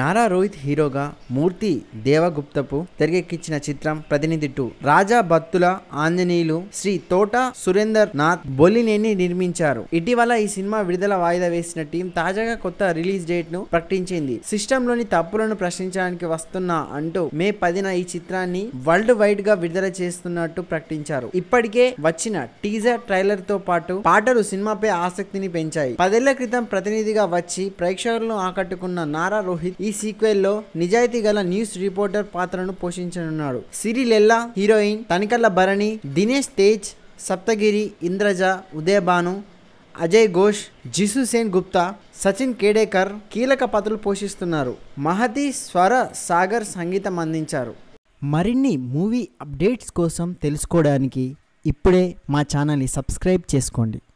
నారా రోహిత్ హీరోగా మూర్తి దేవగుప్తపు తెరకెక్కించిన చిత్రం ప్రతినిధి టూ రాజా భక్తుల ఆంజనేయులు శ్రీ తోట సురేందర్ నాథ్ బొలినేని నిర్మించారు ఇటీవల ఈ సినిమా విడుదల వాయిదా వేసిన టీం తాజాగా కొత్త రిలీజ్ డేట్ ను ప్రకటించింది సిస్టంలోని తప్పులను ప్రశ్నించడానికి వస్తున్నా అంటూ మే పదిన ఈ చిత్రాన్ని వరల్డ్ వైడ్ గా విడుదల చేస్తున్నట్టు ప్రకటించారు ఇప్పటికే వచ్చిన టీజర్ ట్రైలర్ తో పాటు పాటలు సినిమాపై ఆసక్తిని పెంచాయి పదేళ్ల క్రితం ప్రతినిధిగా వచ్చి ప్రేక్షకులను ఆకట్టుకున్న నారా రోహిత్ ఈ సీక్వెల్లో నిజాయితీ గల న్యూస్ రిపోర్టర్ పాత్రను పోషించనున్నాడు సిరిలెల్లా హీరోయిన్ తనికల్ల భరణి దినేష్ తేజ్ సప్తగిరి ఇంద్రజ ఉదయభాను అజయ్ ఘోష్ జిసు సేన్ గుప్తా సచిన్ కేడేకర్ కీలక పాత్రలు పోషిస్తున్నారు మహతి స్వర సాగర్ సంగీతం అందించారు మరిన్ని మూవీ అప్డేట్స్ కోసం తెలుసుకోవడానికి ఇప్పుడే మా ఛానల్ని సబ్స్క్రైబ్ చేసుకోండి